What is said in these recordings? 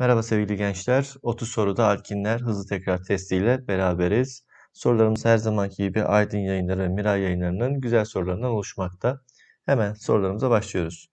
Merhaba sevgili gençler. 30 soruda alkinler hızlı tekrar testiyle beraberiz. Sorularımız her zamanki gibi Aydın Yayınları ve Miray Yayınları'nın güzel sorularından oluşmakta. Hemen sorularımıza başlıyoruz.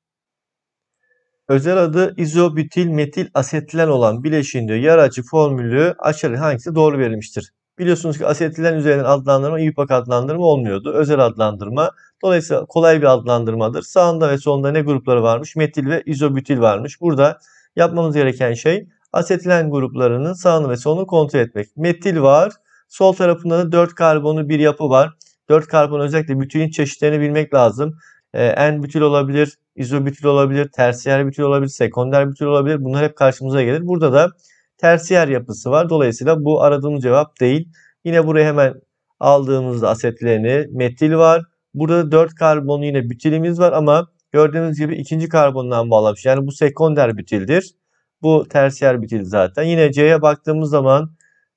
Özel adı izobutil metil asetilen olan bileşiğinde yer açı formülü aşağıda hangisi doğru verilmiştir? Biliyorsunuz ki asetilen üzerinden adlandırma İPAK adlandırma olmuyordu. Özel adlandırma. Dolayısıyla kolay bir adlandırmadır. Sağında ve solunda ne grupları varmış? Metil ve izobutil varmış. Burada Yapmamız gereken şey asetilen gruplarının sağını ve solunu kontrol etmek. Metil var. Sol tarafında da 4 karbonlu bir yapı var. 4 karbon özellikle bütün çeşitlerini bilmek lazım. Ee, en N butil olabilir, izobütil olabilir, tersiyer butil olabilir, sekonder butil olabilir. Bunlar hep karşımıza gelir. Burada da tersiyer yapısı var. Dolayısıyla bu aradığımız cevap değil. Yine buraya hemen aldığımızda asetleni metil var. Burada 4 karbonlu yine bütilimiz var ama Gördüğünüz gibi ikinci karbondan bağlamış. Yani bu sekonder bitildir. Bu tersiyer bitil zaten. Yine C'ye baktığımız zaman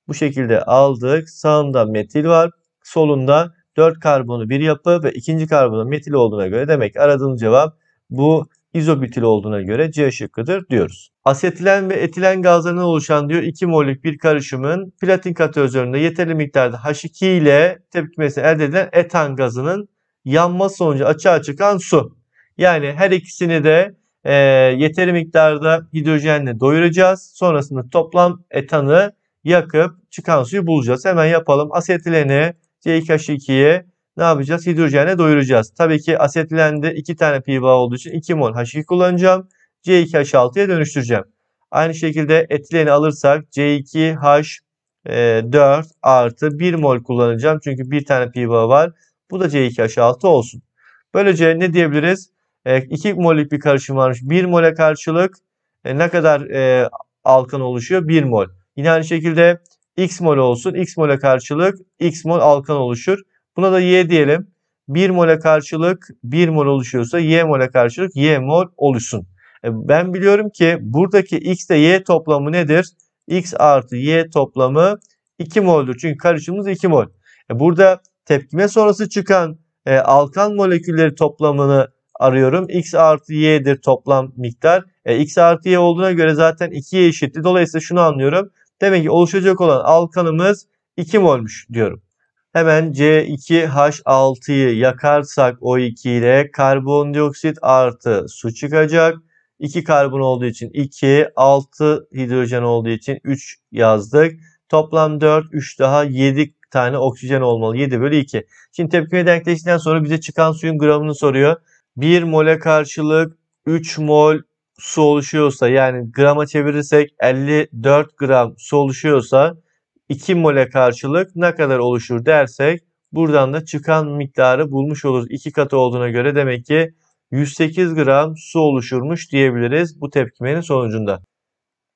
bu şekilde aldık. Sağında metil var. Solunda 4 karbonu bir yapı ve ikinci karbonun metil olduğuna göre demek aradığımız cevap bu izobitil olduğuna göre C şıkkıdır diyoruz. Asetilen ve etilen gazlarından oluşan diyor 2 mol'lük bir karışımın platin katalizöründe yeterli miktarda H2 ile tepkimesi elde edilen etan gazının yanma sonucu açığa çıkan su. Yani her ikisini de e, yeteri miktarda hidrojenle doyuracağız. Sonrasında toplam etanı yakıp çıkan suyu bulacağız. Hemen yapalım. Asetileni C2H2'ye ne yapacağız? Hidrojenle doyuracağız. Tabii ki asetilende 2 tane pi bağı olduğu için 2 mol H2 kullanacağım. C2H6'ya dönüştüreceğim. Aynı şekilde etileni alırsak C2H4 e, artı 1 mol kullanacağım. Çünkü bir tane pi bağı var. Bu da C2H6 olsun. Böylece ne diyebiliriz? 2 e, mol'lük bir karışım varmış. 1 mole karşılık e, ne kadar e, alkan oluşuyor? 1 mol. Yine aynı şekilde x mol olsun. x mole karşılık x mol alkan oluşur. Buna da y diyelim. 1 mole karşılık 1 mol oluşuyorsa y mole karşılık y mol oluşsun. E, ben biliyorum ki buradaki x ile y toplamı nedir? x artı y toplamı 2 moldur. Çünkü karışımımız 2 mol. E, burada tepkime sonrası çıkan e, alkan molekülleri toplamını arıyorum. X artı Y'dir toplam miktar. E, X artı Y olduğuna göre zaten 2'ye eşitti. Dolayısıyla şunu anlıyorum. Demek ki oluşacak olan alkanımız 2 molmuş diyorum. Hemen C2H6'yı yakarsak O2 ile karbondioksit artı su çıkacak. 2 karbon olduğu için 2, 6 hidrojen olduğu için 3 yazdık. Toplam 4, 3 daha 7 tane oksijen olmalı. 7 bölü 2. Şimdi tepkime denkleştikten sonra bize çıkan suyun gramını soruyor. 1 mole karşılık 3 mol su oluşuyorsa yani grama çevirirsek 54 gram su oluşuyorsa 2 mole karşılık ne kadar oluşur dersek buradan da çıkan miktarı bulmuş oluruz. 2 katı olduğuna göre demek ki 108 gram su oluşurmuş diyebiliriz bu tepkimenin sonucunda.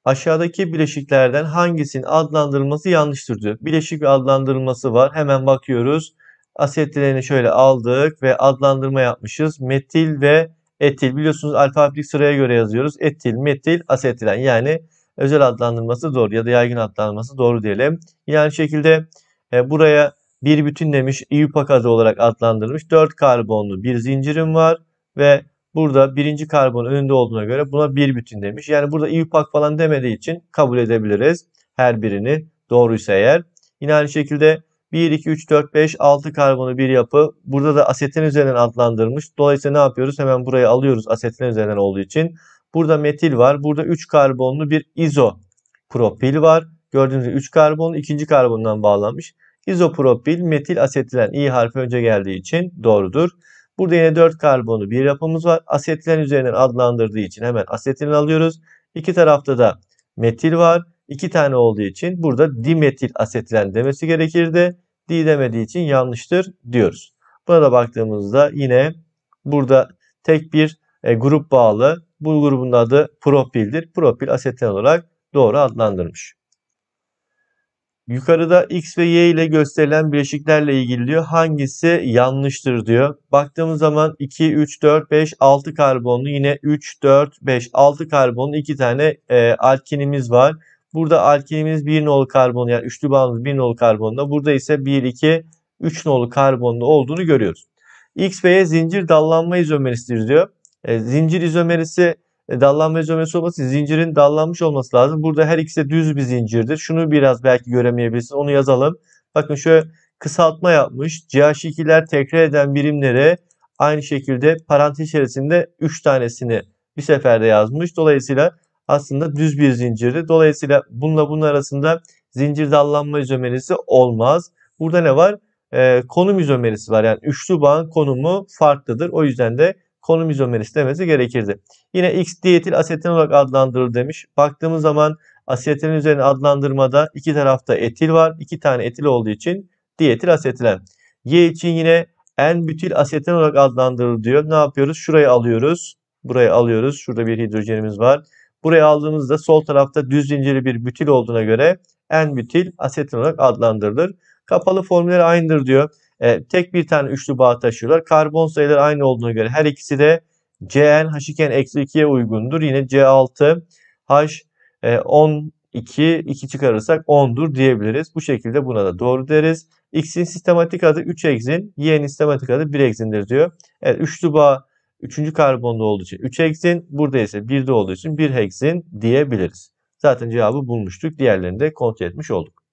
Aşağıdaki bileşiklerden hangisinin adlandırılması yanlıştır diyor. Bileşik adlandırılması var. Hemen bakıyoruz. Asetlerini şöyle aldık ve adlandırma yapmışız. Metil ve etil. Biliyorsunuz alfabetik sıraya göre yazıyoruz. Etil, metil, asetilen. Yani özel adlandırması doğru ya da yaygın adlandırması doğru diyelim. Yani şekilde e, buraya bir bütün demiş İUPAC adı olarak adlandırılmış. 4 karbonlu bir zincirim var ve burada birinci karbon önünde olduğuna göre buna bir bütün demiş. Yani burada İUPAC falan demediği için kabul edebiliriz her birini doğruysa eğer. Yine aynı şekilde 1, 2, 3, 4, 5, 6 karbonu bir yapı. Burada da asetin üzerinden adlandırmış. Dolayısıyla ne yapıyoruz? Hemen burayı alıyoruz asetin üzerinden olduğu için. Burada metil var. Burada 3 karbonlu bir izopropil var. Gördüğünüz gibi 3 karbon ikinci karbondan bağlanmış. İzopropil metil asetilen i harfi önce geldiği için doğrudur. Burada yine 4 karbonlu bir yapımız var. Asetilen üzerinden adlandırdığı için hemen asetilin alıyoruz. İki tarafta da metil var. İki tane olduğu için burada dimetil asetilen demesi gerekirdi di demediği için yanlıştır diyoruz. Buna da baktığımızda yine burada tek bir e, grup bağlı. Bu grubun adı propildir. Propil aseten olarak doğru adlandırmış. Yukarıda X ve Y ile gösterilen bileşiklerle ilgili diyor. Hangisi yanlıştır diyor. Baktığımız zaman 2, 3, 4, 5, 6 karbonlu yine 3, 4, 5, 6 karbonlu 2 tane e, alkinimiz var. Burada alkinimiz 1 nolu karbon yani üçlü bağımız 1 nolu karbonda. Burada ise 1, 2, 3 nolu karbonlu olduğunu görüyoruz. X ve Y zincir dallanma izomerisidir diyor. E, zincir izomerisi e, dallanma izomerisi olması zincirin dallanmış olması lazım. Burada her ikisi düz bir zincirdir. Şunu biraz belki göremeyebilirsiniz. Onu yazalım. Bakın şöyle kısaltma yapmış. CH2'ler tekrar eden birimlere aynı şekilde parantez içerisinde 3 tanesini bir seferde yazmış. Dolayısıyla aslında düz bir zincirdi. Dolayısıyla bununla bunun arasında zincir dallanma izomerisi olmaz. Burada ne var? Ee, konum izomerisi var. Yani üçlü bağın konumu farklıdır. O yüzden de konum izomerisi demesi gerekirdi. Yine X diyetil asetin olarak adlandırılır demiş. Baktığımız zaman asetin üzerine adlandırmada iki tarafta etil var. İki tane etil olduğu için diyetil asetilen. Y için yine en bütil asetin olarak adlandırılır diyor. Ne yapıyoruz? Şurayı alıyoruz. Burayı alıyoruz. Şurada bir hidrojenimiz var. Buraya aldığımızda sol tarafta düz zincirli bir bütil olduğuna göre en bütil asetin olarak adlandırılır. Kapalı formülleri aynıdır diyor. E, tek bir tane üçlü bağ taşıyorlar. Karbon sayıları aynı olduğuna göre her ikisi de Cn h 2 n uygundur. Yine C6 H12 2 çıkarırsak 10'dur diyebiliriz. Bu şekilde buna da doğru deriz. X'in sistematik adı 3 egzin, Y'nin sistematik adı 1 egzindir diyor. Evet, üçlü bağ Üçüncü karbonda olduğu için 3 heksin. Burada ise 1'de olduğu için 1 heksin diyebiliriz. Zaten cevabı bulmuştuk. Diğerlerini de kontrol etmiş olduk.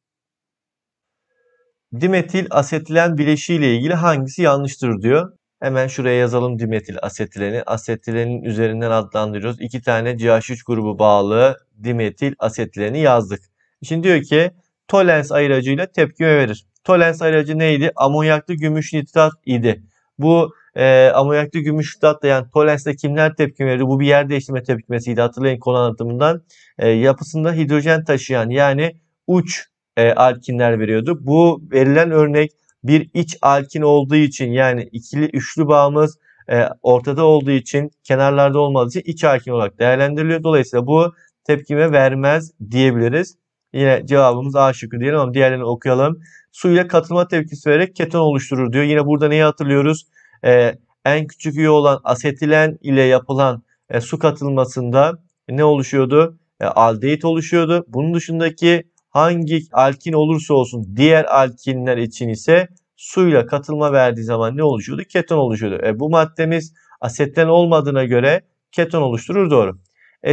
Dimetil asetilen bileşiği ile ilgili hangisi yanlıştır diyor. Hemen şuraya yazalım dimetil asetileni. Asetilenin üzerinden adlandırıyoruz. İki tane CH3 grubu bağlı dimetil asetileni yazdık. Şimdi diyor ki tolens ayıracıyla tepkime verir. Tolens ayıracı neydi? Amonyaklı gümüş nitrat idi. Bu e, ee, amonyaklı gümüş hidratlayan Tolens'te kimler tepki verdi? Bu bir yer değiştirme tepkimesiydi hatırlayın konu anlatımından. E, yapısında hidrojen taşıyan yani uç e, alkinler veriyordu. Bu verilen örnek bir iç alkin olduğu için yani ikili üçlü bağımız e, ortada olduğu için kenarlarda olmadığı için iç alkin olarak değerlendiriliyor. Dolayısıyla bu tepkime vermez diyebiliriz. Yine cevabımız A şıkkı diyelim ama diğerlerini okuyalım. Suyla katılma tepkisi vererek keton oluşturur diyor. Yine burada neyi hatırlıyoruz? e, en küçük üye olan asetilen ile yapılan e, su katılmasında ne oluşuyordu? E, aldehit oluşuyordu. Bunun dışındaki hangi alkin olursa olsun diğer alkinler için ise suyla katılma verdiği zaman ne oluşuyordu? Keton oluşuyordu. E, bu maddemiz asetten olmadığına göre keton oluşturur doğru.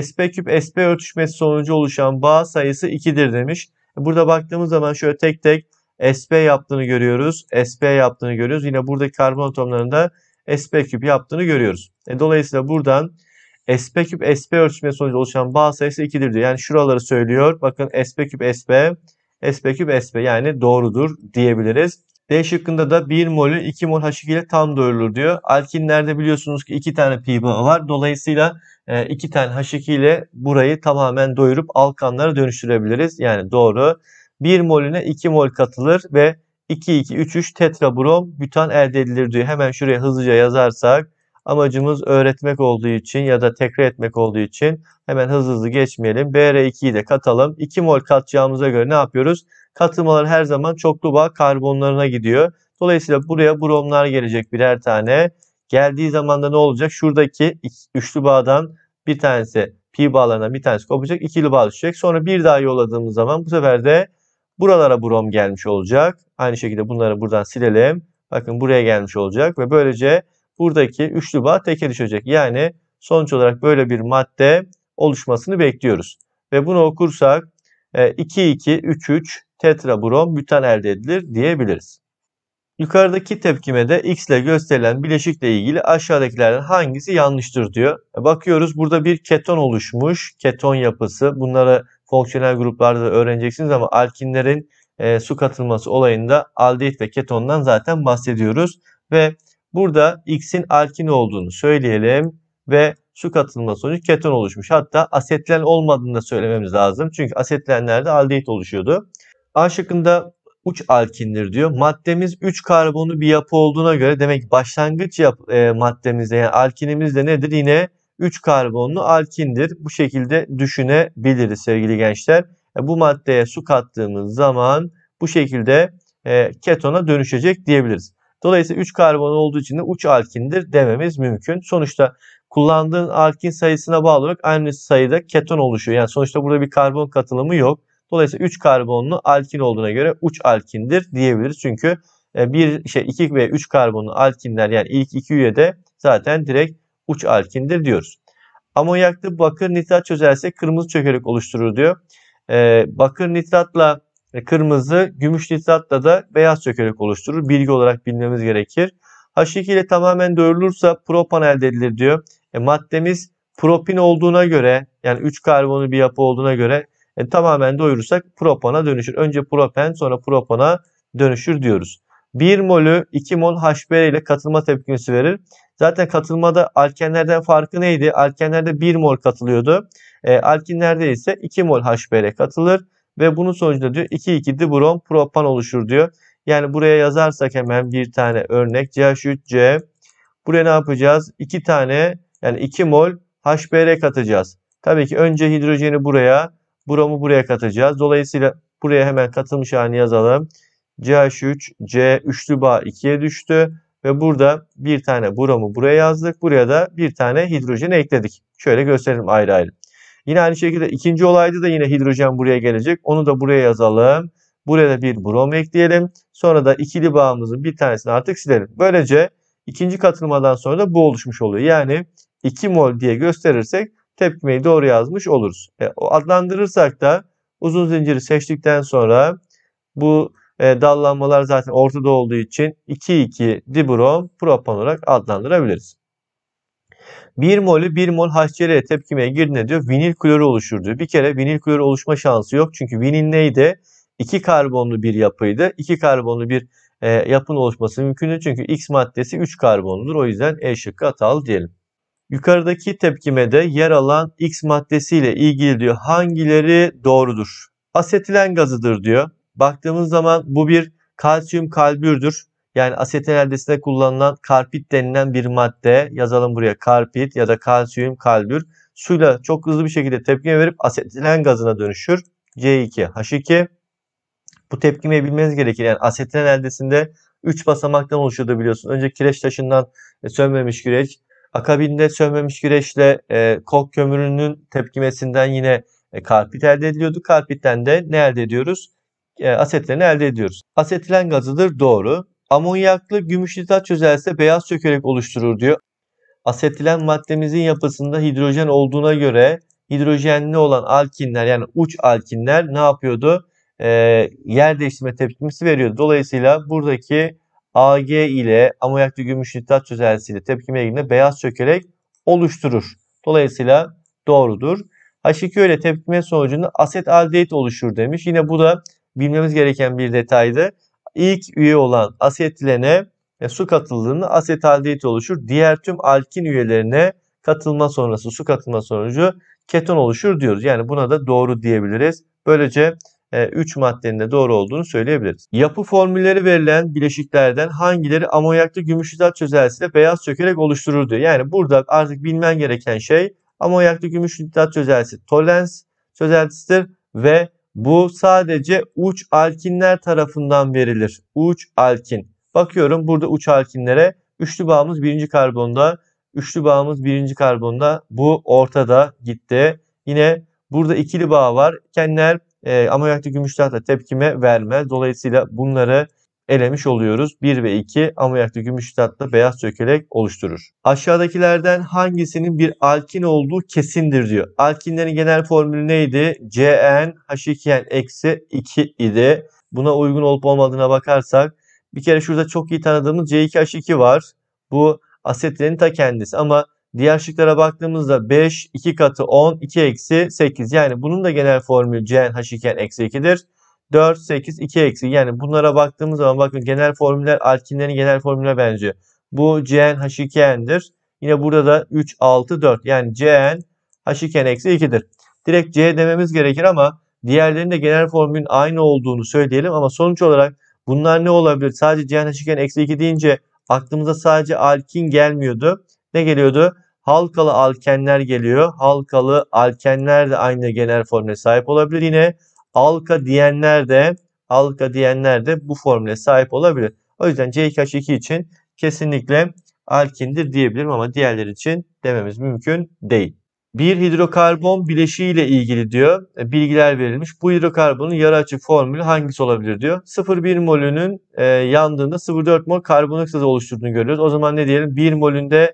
SP küp SP örtüşmesi sonucu oluşan bağ sayısı 2'dir demiş. Burada baktığımız zaman şöyle tek tek SP yaptığını görüyoruz. SP yaptığını görüyoruz. Yine buradaki karbon atomlarında SP küp yaptığını görüyoruz. E, dolayısıyla buradan SP küp SP ölçme sonucu oluşan bağ sayısı 2'dir diyor. Yani şuraları söylüyor. Bakın SP küp SP, SP küp SP yani doğrudur diyebiliriz. D şıkkında da 1 molü 2 mol H2 ile tam doyurulur diyor. Alkinlerde biliyorsunuz ki 2 tane pi bağı var. Dolayısıyla 2 e, tane H2 ile burayı tamamen doyurup alkanlara dönüştürebiliriz. Yani doğru. 1 molüne 2 mol katılır ve 2-2-3-3 tetrabrom butan elde edilir diyor. Hemen şuraya hızlıca yazarsak amacımız öğretmek olduğu için ya da tekrar etmek olduğu için hemen hızlı hızlı geçmeyelim. BR2'yi de katalım. 2 mol katacağımıza göre ne yapıyoruz? Katılmalar her zaman çoklu bağ karbonlarına gidiyor. Dolayısıyla buraya bromlar gelecek birer tane. Geldiği zaman da ne olacak? Şuradaki üçlü bağdan bir tanesi pi bağlarından bir tanesi kopacak. ikili bağ düşecek. Sonra bir daha yolladığımız zaman bu sefer de Buralara brom gelmiş olacak. Aynı şekilde bunları buradan silelim. Bakın buraya gelmiş olacak ve böylece buradaki üçlü bağ teke düşecek. Yani sonuç olarak böyle bir madde oluşmasını bekliyoruz. Ve bunu okursak 2-2-3-3 e, tetra-brom butan elde edilir diyebiliriz. Yukarıdaki tepkime de x ile gösterilen bileşikle ilgili aşağıdakilerden hangisi yanlıştır diyor. E, bakıyoruz burada bir keton oluşmuş. Keton yapısı. Bunları fonksiyonel gruplarda da öğreneceksiniz ama alkinlerin e, su katılması olayında aldehit ve ketondan zaten bahsediyoruz. Ve burada x'in alkin olduğunu söyleyelim ve su katılması sonucu keton oluşmuş. Hatta asetlen olmadığını da söylememiz lazım. Çünkü asetlenlerde aldehit oluşuyordu. A şıkkında uç alkindir diyor. Maddemiz 3 karbonlu bir yapı olduğuna göre demek başlangıç yap, e, maddemizde yani alkinimiz de nedir? Yine 3 karbonlu alkindir. Bu şekilde düşünebiliriz sevgili gençler. E, bu maddeye su kattığımız zaman bu şekilde e, ketona dönüşecek diyebiliriz. Dolayısıyla 3 karbon olduğu için de uç alkindir dememiz mümkün. Sonuçta kullandığın alkin sayısına bağlı olarak aynı sayıda keton oluşuyor. Yani sonuçta burada bir karbon katılımı yok. Dolayısıyla 3 karbonlu alkin olduğuna göre uç alkindir diyebiliriz. Çünkü e, bir şey 2 ve 3 karbonlu alkinler yani ilk iki üyede zaten direkt uç alkindir diyoruz. Amonyaklı bakır nitrat çözelse kırmızı çökelek oluşturur diyor. E, bakır nitratla e, kırmızı, gümüş nitratla da beyaz çökelek oluşturur. Bilgi olarak bilmemiz gerekir. H2 ile tamamen dövülürse propan elde edilir diyor. E, maddemiz propin olduğuna göre yani 3 karbonlu bir yapı olduğuna göre e, tamamen doyurursak propana dönüşür. Önce propen sonra propana dönüşür diyoruz. 1 molü 2 mol HBr ile katılma tepkimesi verir. Zaten katılmada alkenlerden farkı neydi? Alkenlerde 1 mol katılıyordu. E, alkinlerde ise 2 mol HBr katılır ve bunun sonucunda diyor 2 2'li brom propan oluşur diyor. Yani buraya yazarsak hemen bir tane örnek CH3C. Buraya ne yapacağız? 2 tane yani 2 mol HBr katacağız. Tabii ki önce hidrojeni buraya Buramı buraya katacağız. Dolayısıyla buraya hemen katılmış halini yazalım. CH3, C üçlü bağ 2'ye düştü. Ve burada bir tane bromu buraya yazdık. Buraya da bir tane hidrojen ekledik. Şöyle gösterelim ayrı ayrı. Yine aynı şekilde ikinci olayda da yine hidrojen buraya gelecek. Onu da buraya yazalım. Buraya da bir brom ekleyelim. Sonra da ikili bağımızın bir tanesini artık silelim. Böylece ikinci katılmadan sonra da bu oluşmuş oluyor. Yani 2 mol diye gösterirsek tepkimeyi doğru yazmış oluruz. E, adlandırırsak da uzun zinciri seçtikten sonra bu e, dallanmalar zaten ortada olduğu için 2,2 dibrom propan olarak adlandırabiliriz. 1 molü 1 mol HCl'ye tepkimeye girdiğinde diyor vinil klorü oluşur diyor. Bir kere vinil klorü oluşma şansı yok. Çünkü vinil neydi? 2 karbonlu bir yapıydı. 2 karbonlu bir e, yapın oluşması mümkün değil. Çünkü X maddesi 3 karbonludur. O yüzden E şıkkı hatalı diyelim. Yukarıdaki tepkimede yer alan X maddesiyle ilgili diyor hangileri doğrudur? Asetilen gazıdır diyor. Baktığımız zaman bu bir kalsiyum kalbürdür. Yani asetil eldesinde kullanılan karpit denilen bir madde. Yazalım buraya karpit ya da kalsiyum kalbür. Suyla çok hızlı bir şekilde tepkime verip asetilen gazına dönüşür. C2H2. Bu tepkimeyi bilmeniz gerekir. Yani asetilen eldesinde 3 basamaktan oluşuyordu biliyorsun. Önce kireç taşından e, sönmemiş kireç. Akabinde sönmemiş güreşle e, kok kömürünün tepkimesinden yine e, karpit elde ediliyordu. Karpitten de ne elde ediyoruz? E, asetlerini elde ediyoruz. Asetilen gazıdır doğru. Amonyaklı gümüş nitrat çözelse beyaz çökelek oluşturur diyor. Asetilen maddemizin yapısında hidrojen olduğuna göre hidrojenli olan alkinler yani uç alkinler ne yapıyordu? E, yer değiştirme tepkimesi veriyordu. Dolayısıyla buradaki Ag ile amonyaklı gümüş nitrat çözeltisiyle tepkime ilgili beyaz çökelek oluşturur. Dolayısıyla doğrudur. h 2 ile tepkime sonucunda aset aldehit oluşur demiş. Yine bu da bilmemiz gereken bir detaydı. İlk üye olan asetilene e, su katıldığında aset aldehit oluşur. Diğer tüm alkin üyelerine katılma sonrası su katılma sonucu keton oluşur diyoruz. Yani buna da doğru diyebiliriz. Böylece 3 e, maddenin de doğru olduğunu söyleyebiliriz. Yapı formülleri verilen bileşiklerden hangileri amonyaklı gümüş hidrat çözeltisiyle beyaz çökerek oluşturur diyor. Yani burada artık bilmen gereken şey amonyaklı gümüş hidrat çözeltisi tolens çözeltisidir ve bu sadece uç alkinler tarafından verilir. Uç alkin. Bakıyorum burada uç alkinlere üçlü bağımız birinci karbonda, üçlü bağımız birinci karbonda bu ortada gitti. Yine burada ikili bağ var. Kenler e, ee, amonyaktı gümüşler de tepkime vermez. Dolayısıyla bunları elemiş oluyoruz. 1 ve 2 amonyaktı gümüştatla beyaz çökelek oluşturur. Aşağıdakilerden hangisinin bir alkin olduğu kesindir diyor. Alkinlerin genel formülü neydi? CnH2n-2 idi. Buna uygun olup olmadığına bakarsak bir kere şurada çok iyi tanıdığımız C2H2 var. Bu asetlerin ta kendisi ama Diğer şıklara baktığımızda 5, 2 katı 10, 2 eksi 8. Yani bunun da genel formülü Cn H iken eksi 2'dir. 4, 8, 2 eksi. Yani bunlara baktığımız zaman bakın genel formüller alkinlerin genel formülüne benziyor. Bu Cn H ikendir. Yine burada da 3, 6, 4. Yani Cn H iken eksi 2'dir. Direkt C dememiz gerekir ama diğerlerinin de genel formülün aynı olduğunu söyleyelim. Ama sonuç olarak bunlar ne olabilir? Sadece Cn H iken eksi 2 deyince aklımıza sadece alkin gelmiyordu. Ne geliyordu? Halkalı alkenler geliyor. Halkalı alkenler de aynı genel formüle sahip olabilir. Yine alka diyenler de alka diyenler de bu formüle sahip olabilir. O yüzden CH2 için kesinlikle alkindir diyebilirim ama diğerleri için dememiz mümkün değil. Bir hidrokarbon bileşiği ile ilgili diyor e, bilgiler verilmiş. Bu hidrokarbonun yarı açık formülü hangisi olabilir diyor. 0,1 molünün e, yandığında 0,4 mol karbonhidrat oluşturduğunu görüyoruz. O zaman ne diyelim? 1 molünde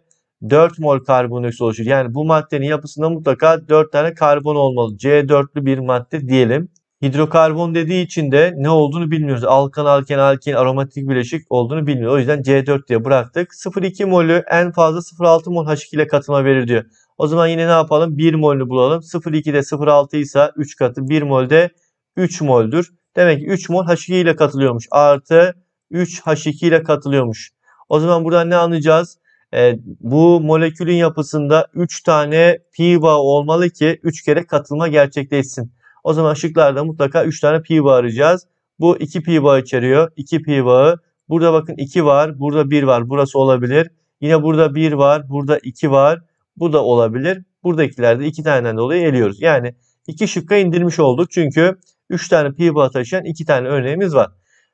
4 mol karbondioksit oluşur. Yani bu maddenin yapısında mutlaka 4 tane karbon olmalı. C4'lü bir madde diyelim. Hidrokarbon dediği için de ne olduğunu bilmiyoruz. Alkan, alken, alken, aromatik bileşik olduğunu bilmiyoruz. O yüzden C4 diye bıraktık. 0,2 molü en fazla 0,6 mol H2 ile katılma verir diyor. O zaman yine ne yapalım? 1 molü bulalım. 0,2'de 0,6 ise 3 katı. 1 molde 3 moldür. Demek ki 3 mol H2 ile katılıyormuş. Artı 3 H2 ile katılıyormuş. O zaman buradan ne anlayacağız? E, bu molekülün yapısında 3 tane pi bağı olmalı ki 3 kere katılma gerçekleşsin. O zaman şıklarda mutlaka 3 tane pi bağı arayacağız. Bu 2 pi bağı içeriyor. 2 pi bağı. Burada bakın 2 var. Burada 1 var. Burası olabilir. Yine burada 1 var. Burada 2 var. Bu da olabilir. Buradakilerde 2 taneden dolayı eliyoruz. Yani 2 şıkka indirmiş olduk. Çünkü 3 tane pi bağı taşıyan 2 tane örneğimiz var.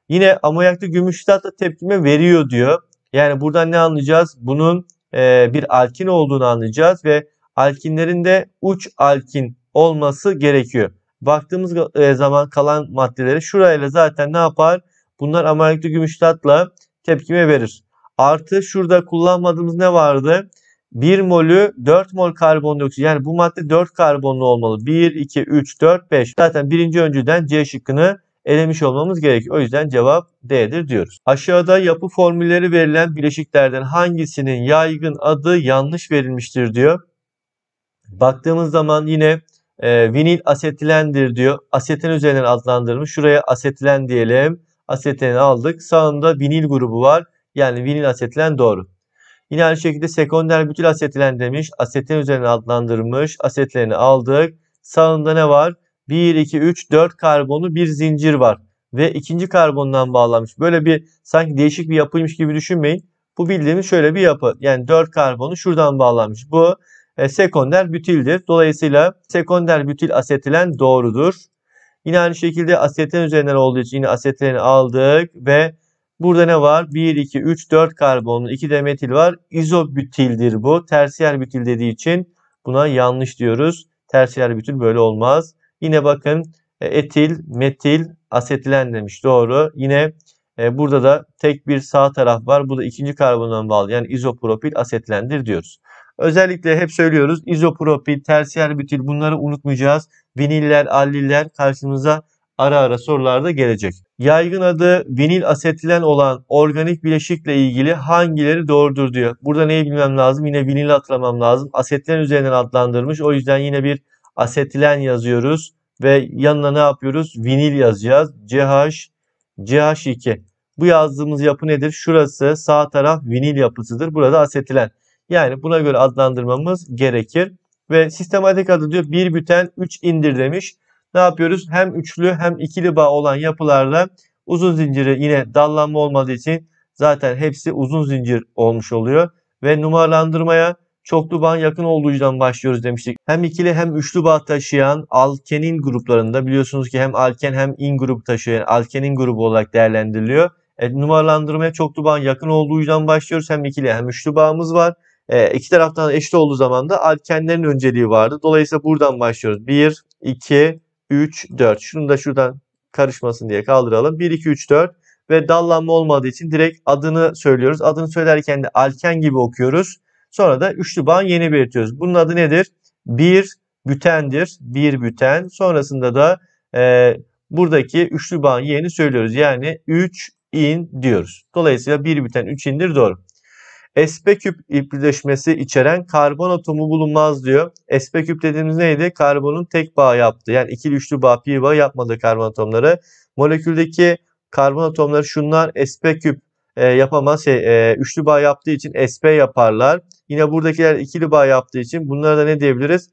Yine amonyaklı gümüş tepkime veriyor diyor. Yani buradan ne anlayacağız? Bunun e, bir alkin olduğunu anlayacağız ve alkinlerin de uç alkin olması gerekiyor. Baktığımız e, zaman kalan maddeleri şurayla zaten ne yapar? Bunlar amonyaklı gümüştatla tepkime verir. Artı şurada kullanmadığımız ne vardı? 1 molü 4 mol karbondioksit. Yani bu madde 4 karbonlu olmalı. 1, 2, 3, 4, 5. Zaten birinci öncüden C şıkkını elemiş olmamız gerekiyor. O yüzden cevap D'dir diyoruz. Aşağıda yapı formülleri verilen bileşiklerden hangisinin yaygın adı yanlış verilmiştir diyor. Baktığımız zaman yine e, vinil asetilendir diyor. Aseten üzerinden adlandırmış. Şuraya asetilen diyelim. Aseteni aldık. Sağında vinil grubu var. Yani vinil asetilen doğru. Yine aynı şekilde sekonder butil asetilen demiş. Aseten üzerine adlandırmış. asetleni aldık. Sağında ne var? 1, 2, 3, 4 karbonu bir zincir var. Ve ikinci karbondan bağlanmış. Böyle bir sanki değişik bir yapıymış gibi düşünmeyin. Bu bildiğimiz şöyle bir yapı. Yani 4 karbonu şuradan bağlanmış. Bu e, sekonder bütildir. Dolayısıyla sekonder bütil asetilen doğrudur. Yine aynı şekilde asetilen üzerinden olduğu için yine asetileni aldık ve burada ne var? 1, 2, 3, 4 karbonlu 2 demetil var. İzobütildir bu. Tersiyer bütil dediği için buna yanlış diyoruz. Tersiyer bütil böyle olmaz. Yine bakın e, etil, metil, asetilen demiş. Doğru. Yine e, burada da tek bir sağ taraf var. Bu da ikinci karbondan bağlı. Yani izopropil asetilendir diyoruz. Özellikle hep söylüyoruz izopropil, tersiyer butil bunları unutmayacağız. Viniller, alliller karşımıza ara ara sorularda gelecek. Yaygın adı vinil asetilen olan organik bileşikle ilgili hangileri doğrudur diyor. Burada neyi bilmem lazım? Yine vinil hatırlamam lazım. Asetilen üzerinden adlandırmış. O yüzden yine bir asetilen yazıyoruz ve yanına ne yapıyoruz? Vinil yazacağız. CH, CH2. Bu yazdığımız yapı nedir? Şurası sağ taraf vinil yapısıdır. Burada asetilen. Yani buna göre adlandırmamız gerekir. Ve sistematik adı diyor bir büten 3 indir demiş. Ne yapıyoruz? Hem üçlü hem ikili bağ olan yapılarla uzun zinciri yine dallanma olmadığı için zaten hepsi uzun zincir olmuş oluyor. Ve numaralandırmaya çoklu bağın yakın olduğu yüzden başlıyoruz demiştik. Hem ikili hem üçlü bağ taşıyan alkenin gruplarında biliyorsunuz ki hem alken hem in grup taşıyan alkenin grubu olarak değerlendiriliyor. E, numaralandırmaya çoklu bağın yakın olduğu yüzden başlıyoruz. Hem ikili hem üçlü bağımız var. E, iki taraftan eşit olduğu zaman da alkenlerin önceliği vardı. Dolayısıyla buradan başlıyoruz. 1, 2, 3, 4. Şunu da şuradan karışmasın diye kaldıralım. 1, 2, 3, 4 ve dallanma olmadığı için direkt adını söylüyoruz. Adını söylerken de alken gibi okuyoruz. Sonra da üçlü bağın yeni belirtiyoruz. Bunun adı nedir? Bir bütendir. Bir büten. Sonrasında da e, buradaki üçlü bağın yeni söylüyoruz. Yani 3 in diyoruz. Dolayısıyla bir büten 3 indir doğru. SP küp birleşmesi içeren karbon atomu bulunmaz diyor. SP küp dediğimiz neydi? Karbonun tek bağ yaptı. Yani ikili üçlü bağ pi bağ yapmadı karbon atomları. Moleküldeki karbon atomları şunlar SP küp e, yapamaz. Şey, e, üçlü bağ yaptığı için SP yaparlar. Yine buradakiler ikili bağ yaptığı için bunlara da ne diyebiliriz?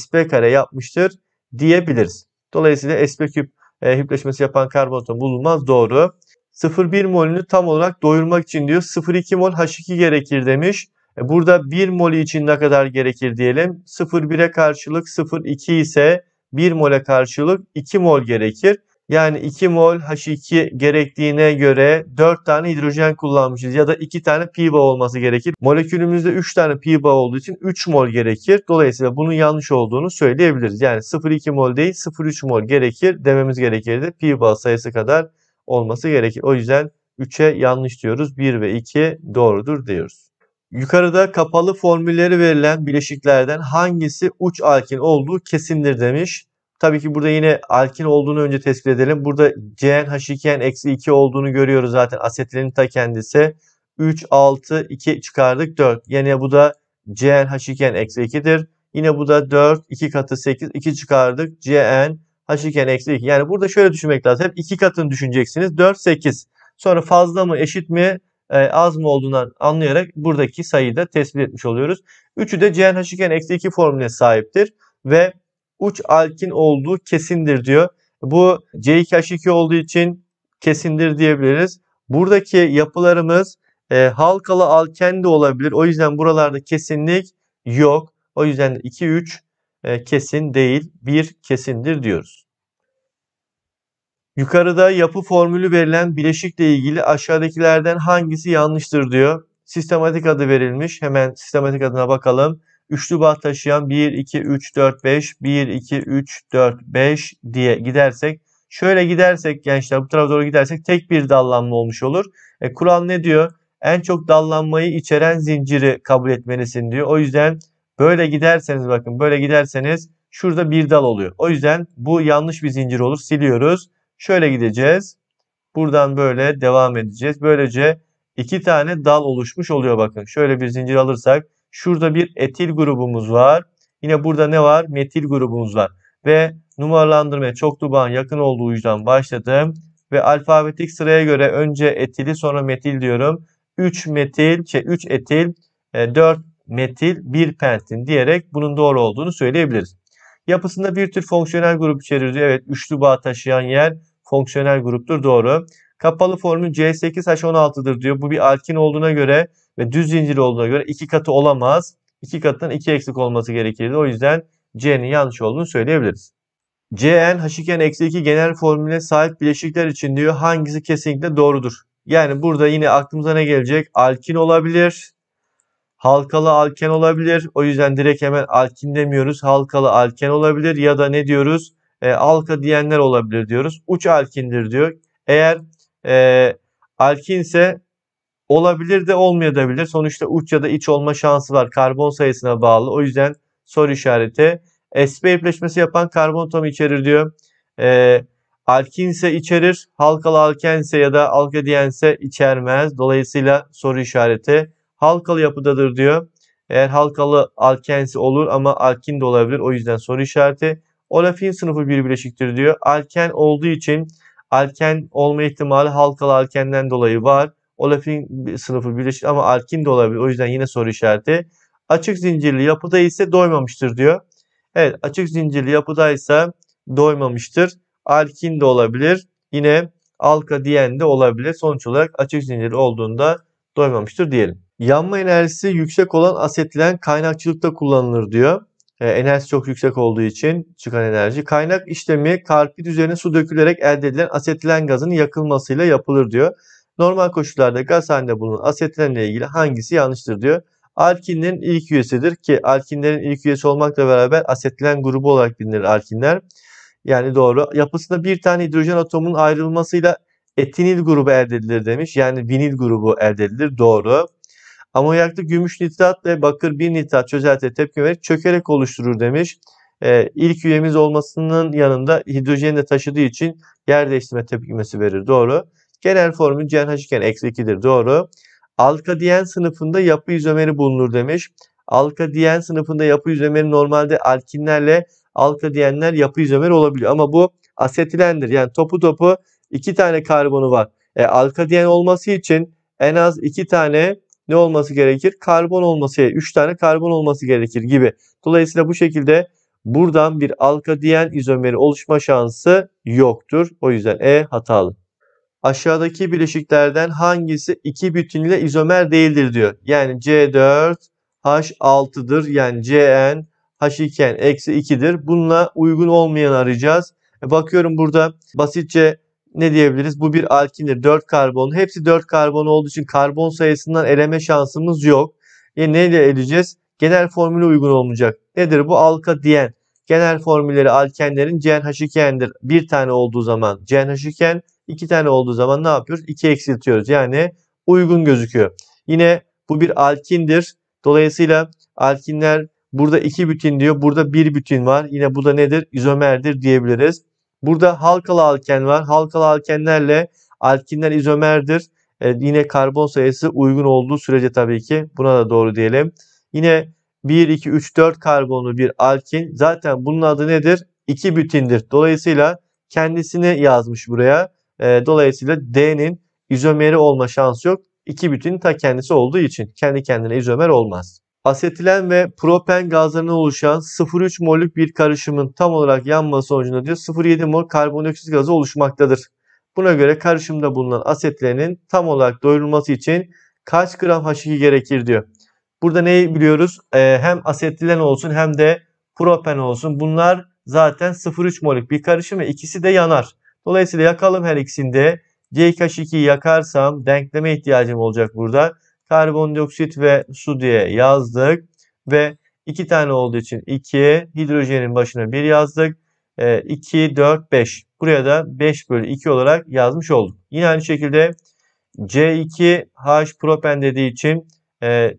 SP kare yapmıştır diyebiliriz. Dolayısıyla SP küp e, hipleşmesi yapan karbonton bulunmaz. Doğru. 0,1 molünü tam olarak doyurmak için diyor 0,2 mol H2 gerekir demiş. E, burada 1 mol için ne kadar gerekir diyelim. 0,1'e karşılık 0,2 ise 1 mole karşılık 2 mol gerekir. Yani 2 mol H2 gerektiğine göre 4 tane hidrojen kullanmışız ya da 2 tane pi bağı olması gerekir. Molekülümüzde 3 tane pi bağı olduğu için 3 mol gerekir. Dolayısıyla bunun yanlış olduğunu söyleyebiliriz. Yani 0,2 mol değil 0,3 mol gerekir dememiz gerekirdi. Pi bağı sayısı kadar olması gerekir. O yüzden 3'e yanlış diyoruz. 1 ve 2 doğrudur diyoruz. Yukarıda kapalı formülleri verilen bileşiklerden hangisi uç alkin olduğu kesindir demiş. Tabii ki burada yine alkin olduğunu önce tespit edelim. Burada CnH2n-2 olduğunu görüyoruz zaten. Asetlerin ta kendisi. 3, 6, 2 çıkardık 4. Yani bu da CnH2n-2'dir. Yine bu da 4, 2 katı 8, 2 çıkardık. Cn H2n-2. Yani burada şöyle düşünmek lazım. Hep 2 katını düşüneceksiniz. 4, 8. Sonra fazla mı, eşit mi, e, az mı olduğundan anlayarak buradaki sayıyı da tespit etmiş oluyoruz. Üçü de CnH2n-2 formüle sahiptir. Ve uç alkin olduğu kesindir diyor. Bu C2H2 olduğu için kesindir diyebiliriz. Buradaki yapılarımız e, halkalı alken de olabilir. O yüzden buralarda kesinlik yok. O yüzden 2-3 e, kesin değil, 1 kesindir diyoruz. Yukarıda yapı formülü verilen bileşikle ilgili aşağıdakilerden hangisi yanlıştır diyor. Sistematik adı verilmiş. Hemen sistematik adına bakalım. Üçlü bağ taşıyan 1, 2, 3, 4, 5, 1, 2, 3, 4, 5 diye gidersek şöyle gidersek gençler bu tarafa doğru gidersek tek bir dallanma olmuş olur. E, Kur'an ne diyor? En çok dallanmayı içeren zinciri kabul etmelisin diyor. O yüzden böyle giderseniz bakın böyle giderseniz şurada bir dal oluyor. O yüzden bu yanlış bir zincir olur. Siliyoruz. Şöyle gideceğiz. Buradan böyle devam edeceğiz. Böylece iki tane dal oluşmuş oluyor bakın. Şöyle bir zincir alırsak Şurada bir etil grubumuz var. Yine burada ne var? Metil grubumuz var. Ve numaralandırmaya çoklu bağın yakın olduğu yüzden başladım. Ve alfabetik sıraya göre önce etili sonra metil diyorum. 3 metil, şey 3 etil, 4 e, metil, 1 pentin diyerek bunun doğru olduğunu söyleyebiliriz. Yapısında bir tür fonksiyonel grup içerir. Evet üçlü bağ taşıyan yer fonksiyonel gruptur doğru. Kapalı formu C8H16'dır diyor. Bu bir alkin olduğuna göre ve düz zincir olduğuna göre iki katı olamaz. İki katının iki eksik olması gerekirdi. O yüzden C'nin yanlış olduğunu söyleyebiliriz. Cn H2n 2 genel formüle sahip bileşikler için diyor hangisi kesinlikle doğrudur. Yani burada yine aklımıza ne gelecek? Alkin olabilir. Halkalı alken olabilir. O yüzden direkt hemen alkin demiyoruz. Halkalı alken olabilir ya da ne diyoruz? E, alka diyenler olabilir diyoruz. Uç alkindir diyor. Eğer e, alkin ise Olabilir de olmayabilir. Sonuçta uç ya da iç olma şansı var. Karbon sayısına bağlı. O yüzden soru işareti. S birleşmesi yapan karbon atomu içerir diyor. Ee, alkin ise içerir. Halkalı alken ise ya da alkadiyense içermez. Dolayısıyla soru işareti halkalı yapıdadır diyor. Eğer halkalı alkensi olur ama alkin de olabilir. O yüzden soru işareti. Olefin sınıfı bir bileşiktir diyor. Alken olduğu için alken olma ihtimali halkalı alkenden dolayı var. Olefin sınıfı birleşik ama alkin de olabilir. O yüzden yine soru işareti. Açık zincirli yapıda ise doymamıştır diyor. Evet açık zincirli yapıda ise doymamıştır. Alkin de olabilir. Yine alka diyen de olabilir. Sonuç olarak açık zincirli olduğunda doymamıştır diyelim. Yanma enerjisi yüksek olan asetilen kaynakçılıkta kullanılır diyor. E, enerji çok yüksek olduğu için çıkan enerji. Kaynak işlemi karpit üzerine su dökülerek elde edilen asetilen gazının yakılmasıyla yapılır diyor. Normal koşullarda gaz halinde bulunan asetenle ilgili hangisi yanlıştır diyor. Alkinlerin ilk üyesidir ki alkinlerin ilk üyesi olmakla beraber asetilen grubu olarak bilinir alkinler. Yani doğru. Yapısında bir tane hidrojen atomunun ayrılmasıyla etinil grubu elde edilir demiş. Yani vinil grubu elde edilir. Doğru. Amonyaklı gümüş nitrat ve bakır bir nitrat çözelti tepki vererek çökerek oluşturur demiş. Ee, ilk üyemiz olmasının yanında hidrojeni de taşıdığı için yer değiştirme tepkimesi verir. Doğru. Genel formül CNH iken eksi 2'dir. Doğru. Alkadiyen sınıfında yapı izomeri bulunur demiş. Alkadiyen sınıfında yapı izomeri normalde alkinlerle alkadiyenler yapı izomeri olabiliyor. Ama bu asetilendir. Yani topu topu iki tane karbonu var. E, alkadiyen olması için en az iki tane ne olması gerekir? Karbon olması, üç tane karbon olması gerekir gibi. Dolayısıyla bu şekilde buradan bir alkadiyen izomeri oluşma şansı yoktur. O yüzden E hatalı. Aşağıdaki bileşiklerden hangisi iki bütünle izomer değildir diyor. Yani C4 H6'dır. Yani CN h 2 eksi 2'dir. Bununla uygun olmayanı arayacağız. E, bakıyorum burada basitçe ne diyebiliriz? Bu bir alkindir. 4 karbon. Hepsi 4 karbon olduğu için karbon sayısından eleme şansımız yok. E neyle edeceğiz? Genel formüle uygun olmayacak. Nedir bu? Alka diyen. Genel formülleri alkenlerin cnh 2 Bir tane olduğu zaman cnh 2 2 tane olduğu zaman ne yapıyoruz? 2 eksiltiyoruz. Yani uygun gözüküyor. Yine bu bir alkindir. Dolayısıyla alkinler burada 2 bütün diyor. Burada 1 bütün var. Yine bu da nedir? İzomerdir diyebiliriz. Burada halkalı alken var. Halkalı alkenlerle alkinler izomerdir. Ee, yine karbon sayısı uygun olduğu sürece tabii ki buna da doğru diyelim. Yine 1, 2, 3, 4 karbonlu bir alkin. Zaten bunun adı nedir? 2 bütindir. Dolayısıyla kendisini yazmış buraya. E, dolayısıyla D'nin izomeri olma şansı yok. İki bütün ta kendisi olduğu için kendi kendine izomer olmaz. Asetilen ve propen gazlarından oluşan 0,3 mollük bir karışımın tam olarak yanma sonucunda diyor 0,7 mol karbondioksit gazı oluşmaktadır. Buna göre karışımda bulunan asetlerin tam olarak doyurulması için kaç gram H2 gerekir diyor. Burada neyi biliyoruz? Ee, hem asetilen olsun hem de propen olsun. Bunlar zaten 0,3 molük bir karışım ve ikisi de yanar. Dolayısıyla yakalım her ikisinde CH2'yi yakarsam denkleme ihtiyacım olacak burada. Karbondioksit ve su diye yazdık ve iki tane olduğu için 2 hidrojenin başına 1 yazdık. 2, 4, 5. Buraya da 5 bölü 2 olarak yazmış olduk. Yine aynı şekilde C2H propen dediği için e,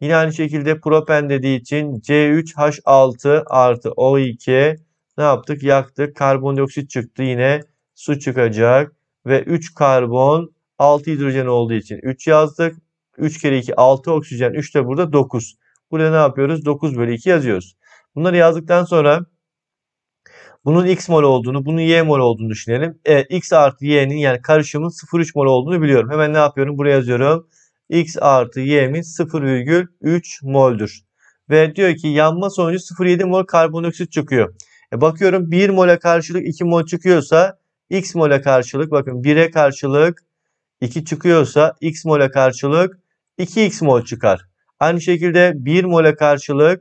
yine aynı şekilde propen dediği için C3H6 artı O2 ne yaptık? Yaktık. Karbondioksit çıktı yine. Su çıkacak. Ve 3 karbon 6 hidrojen olduğu için 3 yazdık. 3 kere 2 6 oksijen. 3 de burada 9. Burada ne yapıyoruz? 9 bölü 2 yazıyoruz. Bunları yazdıktan sonra bunun x mol olduğunu, bunun y mol olduğunu düşünelim. E, x artı y'nin yani karışımın 0,3 mol olduğunu biliyorum. Hemen ne yapıyorum? Buraya yazıyorum. x artı y'nin 0,3 mol'dur. Ve diyor ki yanma sonucu 0,7 mol karbondioksit çıkıyor. E bakıyorum 1 mole karşılık 2 mol çıkıyorsa x mole karşılık bakın 1'e karşılık 2 çıkıyorsa x mole karşılık 2x mol çıkar. Aynı şekilde 1 mole karşılık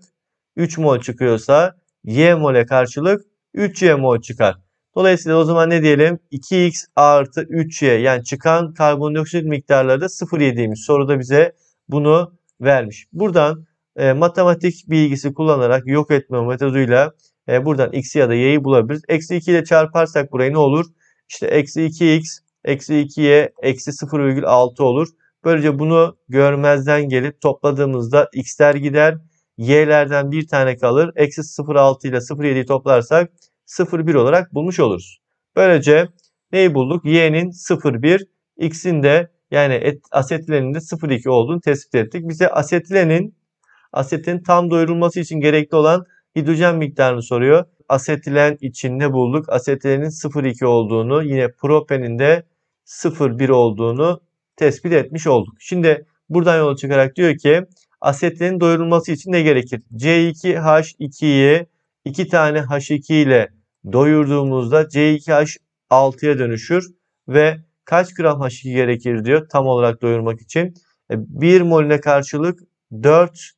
3 mol çıkıyorsa y mole karşılık 3y mol çıkar. Dolayısıyla o zaman ne diyelim? 2x artı 3y yani çıkan karbondioksit miktarları da 0.7'ymiş. Soruda bize bunu vermiş. Buradan e, matematik bilgisi kullanarak yok etme metoduyla e, buradan x'i ya da y'yi bulabiliriz. Eksi 2 ile çarparsak burayı ne olur? İşte eksi 2x, eksi 2y, eksi 0,6 olur. Böylece bunu görmezden gelip topladığımızda x'ler gider. Y'lerden bir tane kalır. Eksi 0,6 ile 0,7'yi toplarsak 0,1 olarak bulmuş oluruz. Böylece neyi bulduk? Y'nin 0,1, x'in de yani et, asetilenin de 0,2 olduğunu tespit ettik. Bize asetilenin asetin tam doyurulması için gerekli olan Hidrojen miktarını soruyor. Asetilen için ne bulduk? Asetilenin 0,2 olduğunu, yine propenin de 0,1 olduğunu tespit etmiş olduk. Şimdi buradan yola çıkarak diyor ki asetilenin doyurulması için ne gerekir? C2H2'yi 2 tane H2 ile doyurduğumuzda C2H6'ya dönüşür ve kaç gram H2 gerekir diyor tam olarak doyurmak için. 1 e, molüne karşılık 4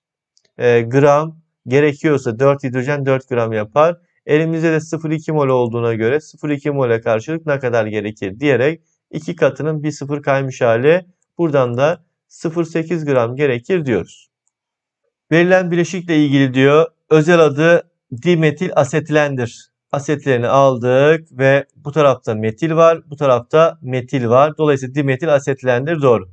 e, gram Gerekiyorsa 4 hidrojen 4 gram yapar. Elimizde de 0,2 mol olduğuna göre 0,2 mole karşılık ne kadar gerekir diyerek iki katının bir sıfır kaymış hali buradan da 0,8 gram gerekir diyoruz. Verilen bileşikle ilgili diyor özel adı dimetil asetilendir. Asetileni aldık ve bu tarafta metil var, bu tarafta metil var. Dolayısıyla dimetil asetilendir doğru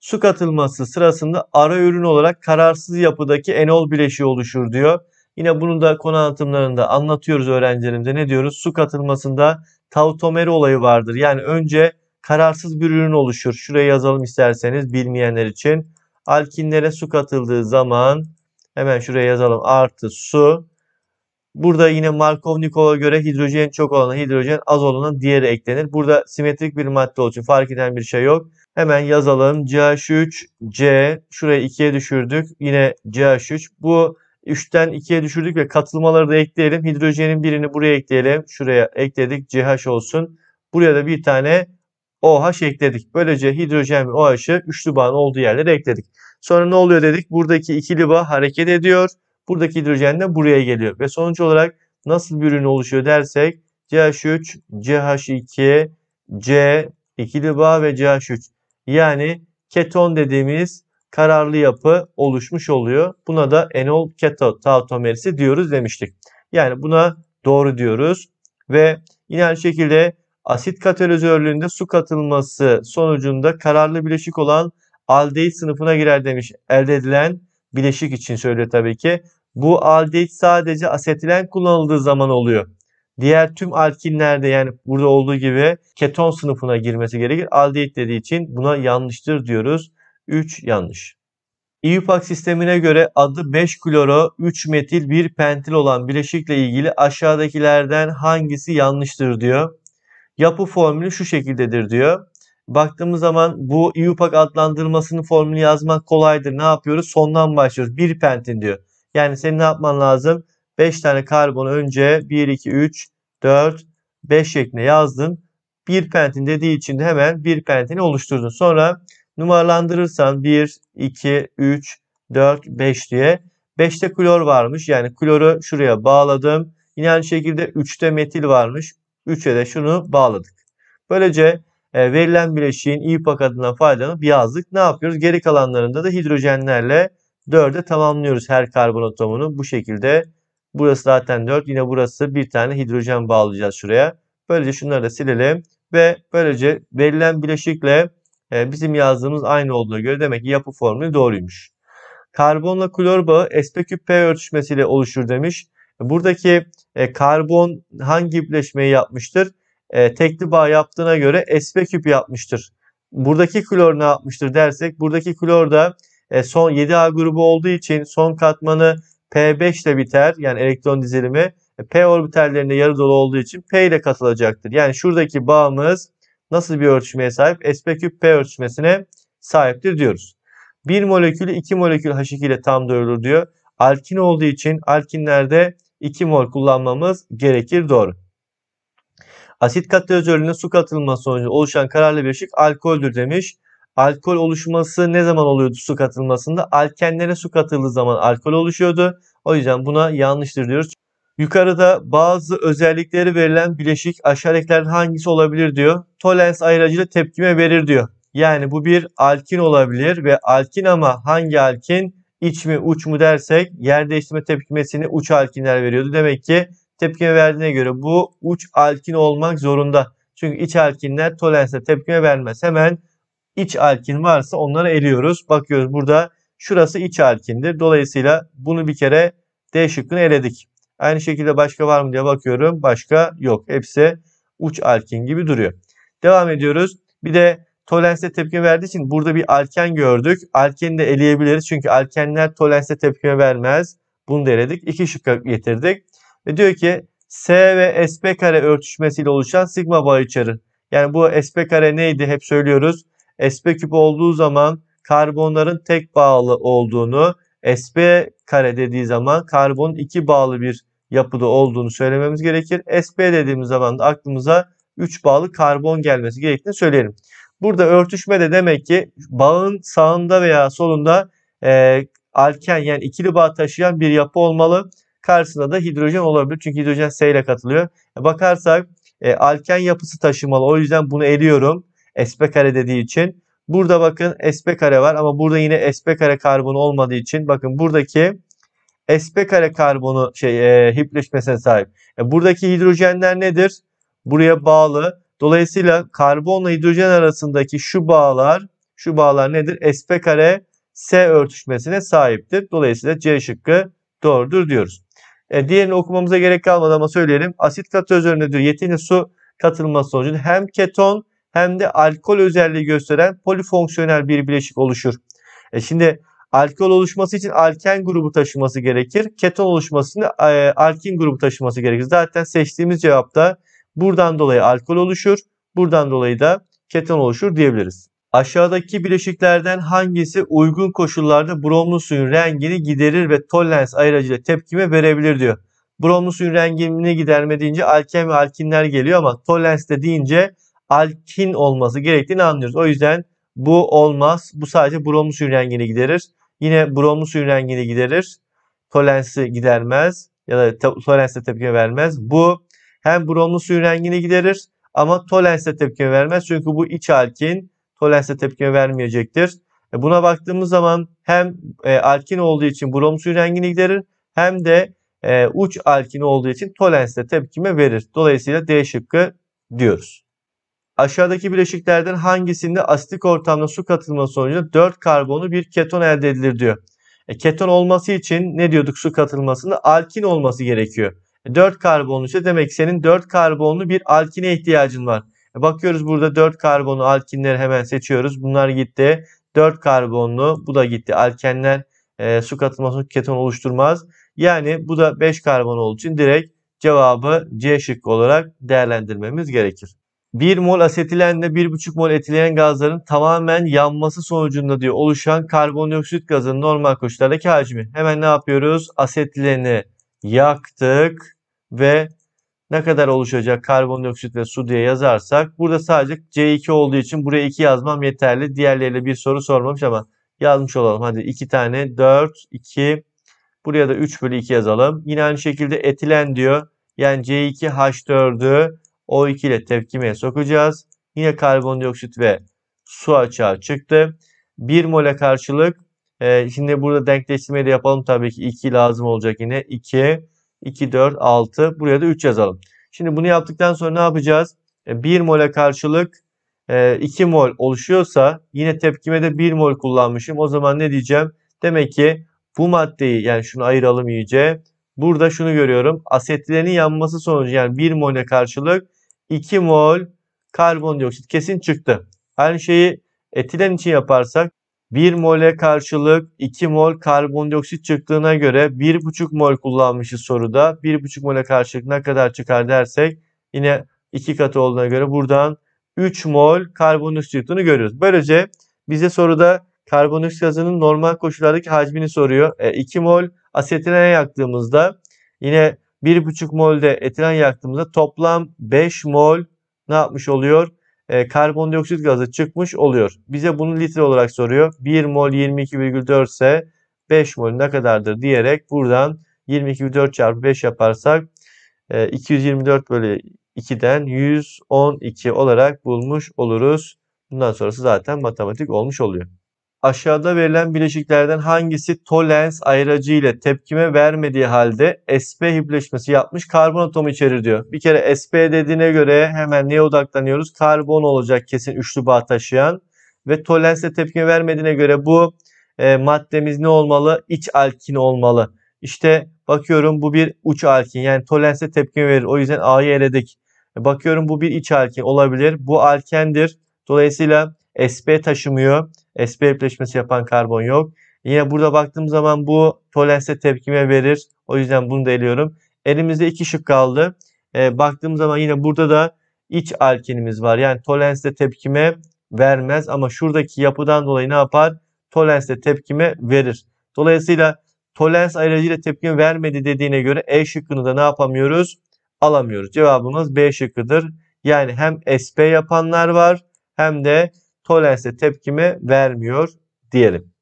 su katılması sırasında ara ürün olarak kararsız yapıdaki enol bileşiği oluşur diyor. Yine bunu da konu anlatımlarında anlatıyoruz öğrencilerimize. Ne diyoruz? Su katılmasında tautomeri olayı vardır. Yani önce kararsız bir ürün oluşur. Şuraya yazalım isterseniz bilmeyenler için. Alkinlere su katıldığı zaman hemen şuraya yazalım artı su. Burada yine Markovnikov'a göre hidrojen çok olana hidrojen az olana diğeri eklenir. Burada simetrik bir madde olduğu için fark eden bir şey yok. Hemen yazalım. CH3, C. Şuraya 2'ye düşürdük. Yine CH3. Bu 3'ten 2'ye düşürdük ve katılmaları da ekleyelim. Hidrojenin birini buraya ekleyelim. Şuraya ekledik. CH olsun. Buraya da bir tane OH ekledik. Böylece hidrojen ve OH'ı üçlü bağın olduğu yerlere ekledik. Sonra ne oluyor dedik? Buradaki ikili bağ hareket ediyor. Buradaki hidrojen de buraya geliyor. Ve sonuç olarak nasıl bir ürün oluşuyor dersek CH3, CH2, C ikili bağ ve CH3. Yani keton dediğimiz kararlı yapı oluşmuş oluyor. Buna da enol keto tautomerisi diyoruz demiştik. Yani buna doğru diyoruz ve yine aynı şekilde asit katalizörlüğünde su katılması sonucunda kararlı bileşik olan aldehit sınıfına girer demiş. Elde edilen bileşik için söylüyor tabii ki. Bu aldehit sadece asetilen kullanıldığı zaman oluyor. Diğer tüm alkinlerde yani burada olduğu gibi keton sınıfına girmesi gerekir. Aldehit dediği için buna yanlıştır diyoruz. 3 yanlış. İUPAC sistemine göre adı 5 kloro 3 metil 1 pentil olan bileşikle ilgili aşağıdakilerden hangisi yanlıştır diyor. Yapı formülü şu şekildedir diyor. Baktığımız zaman bu İUPAC adlandırmasının formülü yazmak kolaydır. Ne yapıyoruz? Sondan başlıyoruz. 1 pentil diyor. Yani senin ne yapman lazım? 5 tane karbonu önce 1, 2, 3, 4, 5 şeklinde yazdın. Bir pentin dediği için de hemen bir pentini oluşturdun. Sonra numaralandırırsan 1, 2, 3, 4, 5 diye. 5'te klor varmış. Yani kloru şuraya bağladım. Yine aynı şekilde 3'te metil varmış. 3'e de şunu bağladık. Böylece e, verilen bileşiğin İPAK adından faydalanıp yazdık. Ne yapıyoruz? Geri kalanlarında da hidrojenlerle 4'e tamamlıyoruz her karbon atomunu. Bu şekilde Burası zaten 4. Yine burası bir tane hidrojen bağlayacağız şuraya. Böylece şunları da silelim. Ve böylece verilen bileşikle e, bizim yazdığımız aynı olduğuna göre demek ki yapı formülü doğruymuş. Karbonla klor bağı SP-P örtüşmesiyle oluşur demiş. Buradaki e, karbon hangi bileşmeyi yapmıştır? E, tekli bağ yaptığına göre SP küp yapmıştır. Buradaki klor ne yapmıştır dersek buradaki klor da son 7A grubu olduğu için son katmanı P5 ile biter. Yani elektron dizilimi e, P orbitallerinde yarı dolu olduğu için P ile katılacaktır. Yani şuradaki bağımız nasıl bir örtüşmeye sahip? SP küp P örtüşmesine sahiptir diyoruz. Bir molekülü iki molekül H2 ile tam dövülür diyor. Alkin olduğu için alkinlerde 2 mol kullanmamız gerekir doğru. Asit katalizörüne su katılma sonucu oluşan kararlı bir bileşik alkoldür demiş. Alkol oluşması ne zaman oluyordu su katılmasında? Alkenlere su katıldığı zaman alkol oluşuyordu. O yüzden buna yanlıştır diyoruz. Yukarıda bazı özellikleri verilen bileşik aşağıdakilerden hangisi olabilir diyor. Tolens ayıracıyla tepkime verir diyor. Yani bu bir alkin olabilir ve alkin ama hangi alkin iç mi uç mu dersek yer değiştirme tepkimesini uç alkinler veriyordu. Demek ki tepkime verdiğine göre bu uç alkin olmak zorunda. Çünkü iç alkinler tolense tepkime vermez. Hemen iç alkin varsa onları eliyoruz. Bakıyoruz burada şurası iç alkindir. Dolayısıyla bunu bir kere D şıkkını eledik. Aynı şekilde başka var mı diye bakıyorum. Başka yok. Hepsi uç alkin gibi duruyor. Devam ediyoruz. Bir de tolense tepki verdiği için burada bir alken gördük. Alkeni de eleyebiliriz. Çünkü alkenler tolense tepkime vermez. Bunu da eledik. İki şıkkı getirdik. Ve diyor ki S ve SP kare örtüşmesiyle oluşan sigma bağı içerir. Yani bu SP kare neydi hep söylüyoruz sp küp olduğu zaman karbonların tek bağlı olduğunu, sp kare dediği zaman karbon iki bağlı bir yapıda olduğunu söylememiz gerekir. sp dediğimiz zaman da aklımıza 3 bağlı karbon gelmesi gerektiğini söyleyelim. Burada örtüşme de demek ki bağın sağında veya solunda e, alken yani ikili bağ taşıyan bir yapı olmalı. Karşısında da hidrojen olabilir. Çünkü hidrojen S ile katılıyor. E, bakarsak e, alken yapısı taşımalı. O yüzden bunu eliyorum sp kare dediği için. Burada bakın sp kare var ama burada yine sp kare karbonu olmadığı için bakın buradaki sp kare karbonu şey e, hipleşmesine sahip. E, buradaki hidrojenler nedir? Buraya bağlı. Dolayısıyla karbonla hidrojen arasındaki şu bağlar, şu bağlar nedir? sp kare s örtüşmesine sahiptir. Dolayısıyla C şıkkı doğrudur diyoruz. E, diğerini okumamıza gerek kalmadı ama söyleyelim. Asit katı özelinde diyor yetinli su katılması sonucu hem keton hem de alkol özelliği gösteren polifonksiyonel bir bileşik oluşur. E şimdi alkol oluşması için alken grubu taşıması gerekir. Keton oluşmasında e, alkin grubu taşıması gerekir. Zaten seçtiğimiz cevapta buradan dolayı alkol oluşur. Buradan dolayı da keton oluşur diyebiliriz. Aşağıdaki bileşiklerden hangisi uygun koşullarda bromlu suyun rengini giderir ve Tollens ayıracıyla tepkime verebilir diyor. Bromlu suyun rengini gidermediğince alken ve alkinler geliyor ama Tollens de deyince alkin olması gerektiğini anlıyoruz. O yüzden bu olmaz. Bu sadece bromlu suyun rengini giderir. Yine bromlu suyun rengini giderir. Tolensi gidermez ya da tolensle tepki vermez. Bu hem bromlu suyun rengini giderir ama tolensle tepki vermez. Çünkü bu iç alkin Tolensle tepki vermeyecektir. E, buna baktığımız zaman hem e, alkin olduğu için bromlu suyu rengini giderir hem de e, uç alkin olduğu için tolensle tepkime verir. Dolayısıyla D şıkkı diyoruz. Aşağıdaki bileşiklerden hangisinde asitik ortamda su katılması sonucunda 4 karbonlu bir keton elde edilir diyor. E, keton olması için ne diyorduk su katılmasında? Alkin olması gerekiyor. E, 4 karbonlu ise demek senin 4 karbonlu bir alkine ihtiyacın var. E, bakıyoruz burada 4 karbonlu alkinleri hemen seçiyoruz. Bunlar gitti. 4 karbonlu bu da gitti. Alkenler e, su katılması keton oluşturmaz. Yani bu da 5 karbon olduğu için direkt cevabı C şıkkı olarak değerlendirmemiz gerekir. 1 mol asetilenle 1,5 mol etilen gazların tamamen yanması sonucunda diyor oluşan karbondioksit gazının normal koşullardaki hacmi. Hemen ne yapıyoruz? Asetileni yaktık ve ne kadar oluşacak karbondioksit ve su diye yazarsak burada sadece C2 olduğu için buraya 2 yazmam yeterli. Diğerleriyle bir soru sormamış ama yazmış olalım. Hadi 2 tane 4, 2 buraya da 3 bölü 2 yazalım. Yine aynı şekilde etilen diyor. Yani C2H4'ü o2 ile tepkimeye sokacağız. Yine karbondioksit ve su açığa çıktı. 1 mole karşılık e, şimdi burada denkleştirmeyi de yapalım tabii ki 2 lazım olacak yine 2 2 4 6 buraya da 3 yazalım. Şimdi bunu yaptıktan sonra ne yapacağız? E, 1 mole karşılık e, 2 mol oluşuyorsa yine tepkimede 1 mol kullanmışım. O zaman ne diyeceğim? Demek ki bu maddeyi yani şunu ayıralım iyice. Burada şunu görüyorum. Asetilenin yanması sonucu yani 1 mole karşılık 2 mol karbondioksit kesin çıktı. Aynı şeyi etilen için yaparsak 1 mole karşılık 2 mol karbondioksit çıktığına göre 1,5 mol kullanmışız soruda. 1,5 mole karşılık ne kadar çıkar dersek yine 2 katı olduğuna göre buradan 3 mol karbondioksit çıktığını görüyoruz. Böylece bize soruda karbondioksit gazının normal koşullardaki hacmini soruyor. E, 2 mol asetilene yaktığımızda yine 1,5 mol de etilen yaktığımızda toplam 5 mol ne yapmış oluyor? E, karbondioksit gazı çıkmış oluyor. Bize bunu litre olarak soruyor. 1 mol 22,4 ise 5 mol ne kadardır diyerek buradan 22,4 çarpı 5 yaparsak e, 224 bölü 2'den 112 olarak bulmuş oluruz. Bundan sonrası zaten matematik olmuş oluyor. Aşağıda verilen bileşiklerden hangisi tolens ayıracı ile tepkime vermediği halde sp hipleşmesi yapmış karbon atomu içerir diyor. Bir kere sp dediğine göre hemen neye odaklanıyoruz? Karbon olacak kesin üçlü bağ taşıyan ve tolensle tepkime vermediğine göre bu e, maddemiz ne olmalı? İç alkin olmalı. İşte bakıyorum bu bir uç alkin yani tolense tepkime verir. O yüzden A'yı eledik. E, bakıyorum bu bir iç alkin olabilir. Bu alkendir. Dolayısıyla SP taşımıyor. SP birleşmesi yapan karbon yok. Yine burada baktığım zaman bu tolense tepkime verir. O yüzden bunu da eliyorum. Elimizde iki şık kaldı. E, baktığım zaman yine burada da iç alkenimiz var. Yani tolense tepkime vermez ama şuradaki yapıdan dolayı ne yapar? Tolense tepkime verir. Dolayısıyla tolens ayrıcıyla tepkime vermedi dediğine göre E şıkkını da ne yapamıyoruz? Alamıyoruz. Cevabımız B şıkkıdır. Yani hem SP yapanlar var hem de toleranse tepkime vermiyor diyelim.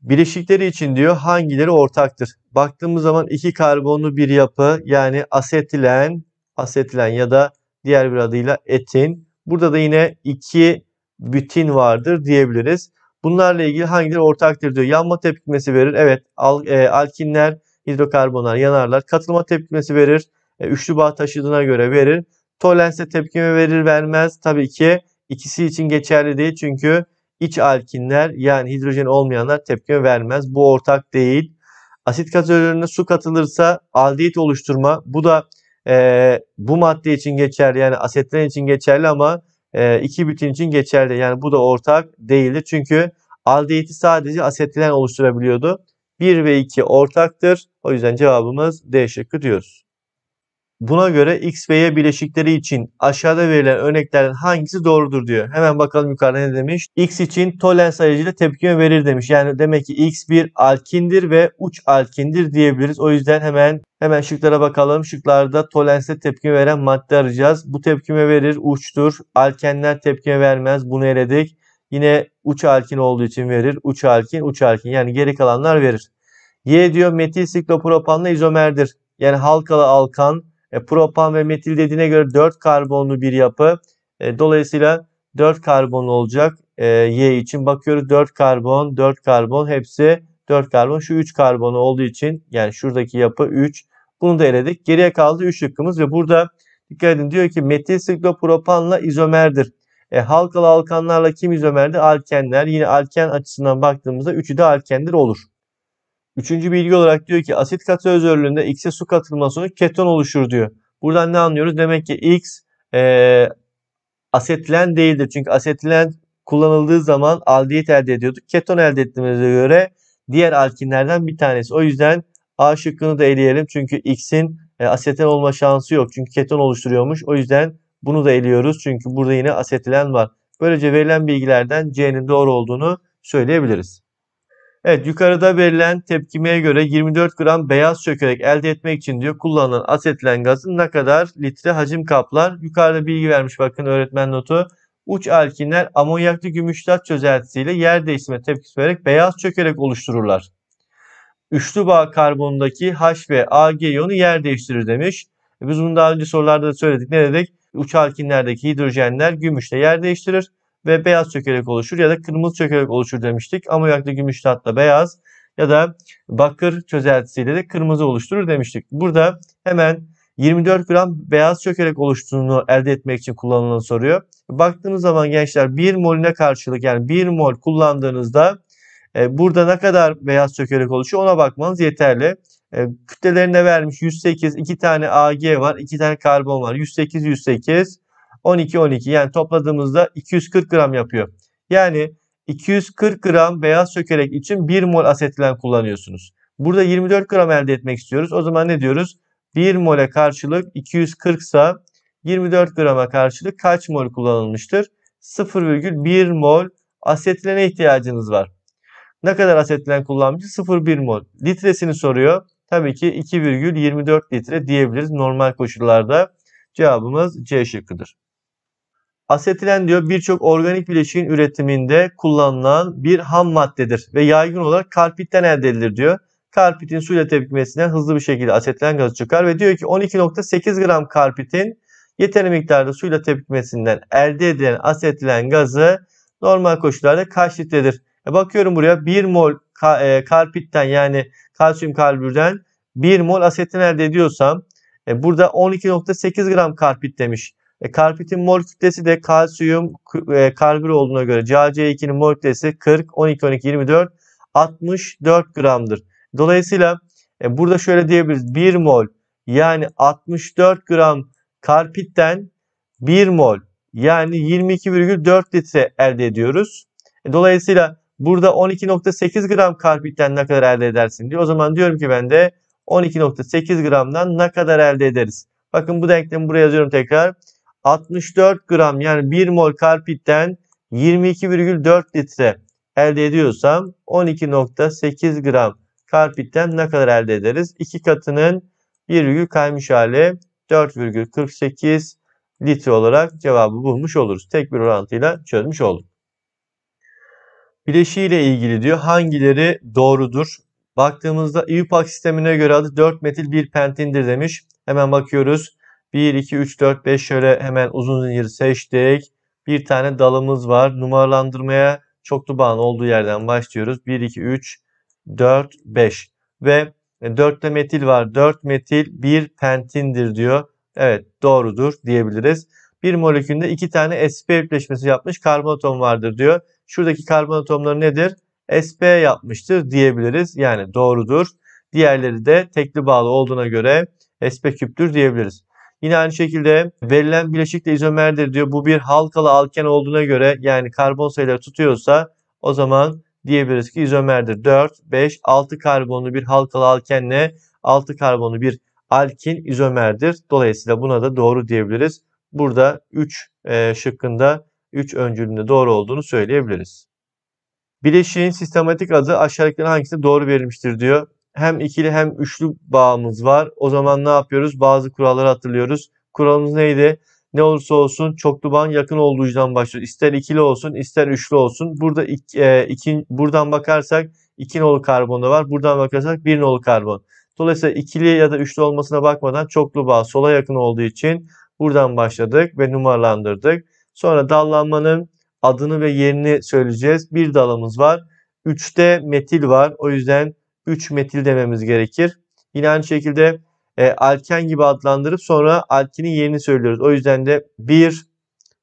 Bileşikleri için diyor hangileri ortaktır? Baktığımız zaman iki karbonlu bir yapı yani asetilen, asetilen ya da diğer bir adıyla etin. Burada da yine iki bütin vardır diyebiliriz. Bunlarla ilgili hangileri ortaktır diyor. Yanma tepkimesi verir. Evet al, e, alkinler, hidrokarbonlar yanarlar. Katılma tepkimesi verir. E, üçlü bağ taşıdığına göre verir. Tolense tepkime verir vermez. Tabii ki İkisi için geçerli değil çünkü iç alkinler yani hidrojen olmayanlar tepki vermez. Bu ortak değil. Asit gaz su katılırsa aldehit oluşturma. Bu da e, bu madde için geçerli yani asetlen için geçerli ama e, iki bütün için geçerli. Yani bu da ortak değildir. Çünkü aldehiti sadece asetilen oluşturabiliyordu. 1 ve 2 ortaktır. O yüzden cevabımız D şıkkı diyoruz. Buna göre x ve y bileşikleri için aşağıda verilen örneklerin hangisi doğrudur diyor. Hemen bakalım yukarıda ne demiş. X için tolens ayıcıyla tepkime verir demiş. Yani demek ki x bir alkindir ve uç alkindir diyebiliriz. O yüzden hemen hemen şıklara bakalım. Şıklarda tolense tepkime veren madde arayacağız. Bu tepkime verir uçtur. Alkenler tepkime vermez. Bunu eledik. Yine uç alkin olduğu için verir. Uç alkin, uç alkin. Yani geri kalanlar verir. Y diyor metil siklopropanla izomerdir. Yani halkalı alkan e, propan ve metil dediğine göre 4 karbonlu bir yapı. E, dolayısıyla 4 karbon olacak. E, y için bakıyoruz 4 karbon, 4 karbon hepsi 4 karbon. Şu 3 karbonu olduğu için yani şuradaki yapı 3. Bunu da eledik. Geriye kaldı 3 şıkkımız ve burada dikkat edin diyor ki metil siklopropanla izomerdir. E, halkalı alkanlarla kim izomerdi? Alkenler. Yine alken açısından baktığımızda üçü de alkendir olur. Üçüncü bilgi olarak diyor ki asit katı özörlüğünde X'e su katılma sonucu keton oluşur diyor. Buradan ne anlıyoruz? Demek ki X e, asetilen değildir. Çünkü asetilen kullanıldığı zaman aldehit elde ediyorduk. Keton elde ettiğimize göre diğer alkinlerden bir tanesi. O yüzden A şıkkını da eleyelim. Çünkü X'in e, aseten olma şansı yok. Çünkü keton oluşturuyormuş. O yüzden bunu da eliyoruz. Çünkü burada yine asetilen var. Böylece verilen bilgilerden C'nin doğru olduğunu söyleyebiliriz. Evet yukarıda verilen tepkimeye göre 24 gram beyaz çökerek elde etmek için diyor kullanılan asetilen gazın ne kadar litre hacim kaplar. Yukarıda bilgi vermiş bakın öğretmen notu. Uç alkinler amonyaklı gümüştat çözeltisiyle yer değiştirme tepkisi vererek beyaz çökerek oluştururlar. Üçlü bağ karbonundaki H ve Ag iyonu yer değiştirir demiş. E, biz bunu daha önce sorularda da söyledik. Ne dedik? Uç alkinlerdeki hidrojenler gümüşle yer değiştirir ve beyaz çökelek oluşur ya da kırmızı çökelek oluşur demiştik. Amonyak gümüş tatlı beyaz ya da bakır çözeltisiyle de kırmızı oluşturur demiştik. Burada hemen 24 gram beyaz çökelek oluştuğunu elde etmek için kullanılanı soruyor. Baktığınız zaman gençler 1 molüne karşılık yani 1 mol kullandığınızda e, burada ne kadar beyaz çökelek oluşuyor ona bakmanız yeterli. E, kütlelerine vermiş 108, 2 tane Ag var, 2 tane karbon var. 108, 108. 12 12 yani topladığımızda 240 gram yapıyor. Yani 240 gram beyaz çökelek için 1 mol asetilen kullanıyorsunuz. Burada 24 gram elde etmek istiyoruz. O zaman ne diyoruz? 1 mole karşılık 240 ise 24 grama karşılık kaç mol kullanılmıştır? 0,1 mol asetilene ihtiyacınız var. Ne kadar asetilen kullanmışız? 0,1 mol. Litresini soruyor. Tabii ki 2,24 litre diyebiliriz normal koşullarda. Cevabımız C şıkkıdır. Asetilen diyor birçok organik bileşiğin üretiminde kullanılan bir ham maddedir ve yaygın olarak karpitten elde edilir diyor. Karpitin suyla tepkimesinden hızlı bir şekilde asetilen gazı çıkar ve diyor ki 12.8 gram karpitin yeterli miktarda suyla tepkimesinden elde edilen asetilen gazı normal koşullarda kaç litredir? E bakıyorum buraya 1 mol karpitten e, yani kalsiyum karbürden 1 mol asetin elde ediyorsam e burada 12.8 gram karpit demiş. E, karpitin mol kütlesi de kalsiyum e, karbür olduğuna göre CaC2'nin e mol kütlesi 40, 12, 12, 24, 64 gramdır. Dolayısıyla e, burada şöyle diyebiliriz. 1 mol yani 64 gram karpitten 1 mol yani 22,4 litre elde ediyoruz. E, dolayısıyla burada 12,8 gram karpitten ne kadar elde edersin diyor. O zaman diyorum ki ben de 12,8 gramdan ne kadar elde ederiz? Bakın bu denklemi buraya yazıyorum tekrar. 64 gram yani 1 mol karpitten 22,4 litre elde ediyorsam 12,8 gram karpitten ne kadar elde ederiz? İki katının 1 kaymış hali 4,48 litre olarak cevabı bulmuş oluruz. Tek bir orantıyla çözmüş olduk. Bileşiği ile ilgili diyor hangileri doğrudur? Baktığımızda IUPAC e sistemine göre adı 4 metil 1 pentindir demiş. Hemen bakıyoruz. 1, 2, 3, 4, 5 şöyle hemen uzun zincir seçtik. Bir tane dalımız var. Numaralandırmaya çoklu bağın olduğu yerden başlıyoruz. 1, 2, 3, 4, 5 ve 4'te e, metil var. 4 metil 1 pentindir diyor. Evet doğrudur diyebiliriz. Bir molekülde iki tane sp birleşmesi yapmış karbon atom vardır diyor. Şuradaki karbon atomları nedir? sp yapmıştır diyebiliriz. Yani doğrudur. Diğerleri de tekli bağlı olduğuna göre sp küptür diyebiliriz. Yine aynı şekilde verilen bileşik de izomerdir diyor. Bu bir halkalı alken olduğuna göre yani karbon sayıları tutuyorsa o zaman diyebiliriz ki izomerdir. 4, 5, 6 karbonlu bir halkalı alkenle 6 karbonlu bir alkin izomerdir. Dolayısıyla buna da doğru diyebiliriz. Burada 3 e, şıkkında 3 öncülünde doğru olduğunu söyleyebiliriz. Bileşiğin sistematik adı aşağıdakilerin hangisi doğru verilmiştir diyor hem ikili hem üçlü bağımız var. O zaman ne yapıyoruz? Bazı kuralları hatırlıyoruz. Kuralımız neydi? Ne olursa olsun çoklu bağın yakın olduğu yüzden başlıyor. İster ikili olsun ister üçlü olsun. Burada ik, e, iki, buradan bakarsak iki nolu karbon da var. Buradan bakarsak bir nolu karbon. Dolayısıyla ikili ya da üçlü olmasına bakmadan çoklu bağ sola yakın olduğu için buradan başladık ve numaralandırdık. Sonra dallanmanın adını ve yerini söyleyeceğiz. Bir dalımız var. 3'te metil var. O yüzden 3 metil dememiz gerekir. Yine aynı şekilde e, alken gibi adlandırıp sonra alkenin yerini söylüyoruz. O yüzden de 1,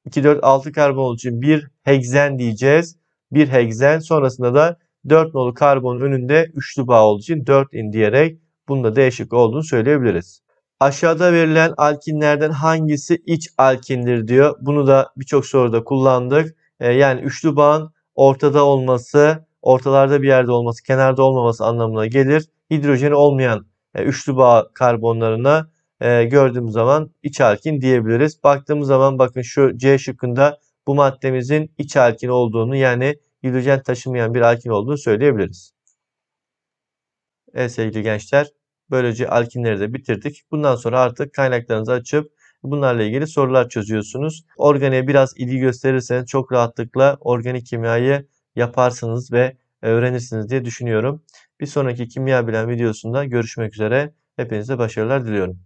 2, 4, 6 karbon olduğu için 1 heksen diyeceğiz. 1 heksen sonrasında da 4 nolu karbonun önünde üçlü bağ olduğu için 4 in diyerek bunda değişik olduğunu söyleyebiliriz. Aşağıda verilen alkinlerden hangisi iç alkindir diyor. Bunu da birçok soruda kullandık. E, yani üçlü bağın ortada olması ortalarda bir yerde olması, kenarda olmaması anlamına gelir. Hidrojeni olmayan e, üçlü bağ karbonlarına e, gördüğümüz zaman iç alkin diyebiliriz. Baktığımız zaman bakın şu C şıkkında bu maddemizin iç alkin olduğunu yani hidrojen taşımayan bir alkin olduğunu söyleyebiliriz. Evet sevgili gençler böylece alkinleri de bitirdik. Bundan sonra artık kaynaklarınızı açıp bunlarla ilgili sorular çözüyorsunuz. Organiğe biraz ilgi gösterirseniz çok rahatlıkla organik kimyayı yaparsınız ve öğrenirsiniz diye düşünüyorum. Bir sonraki kimya bilen videosunda görüşmek üzere. Hepinize başarılar diliyorum.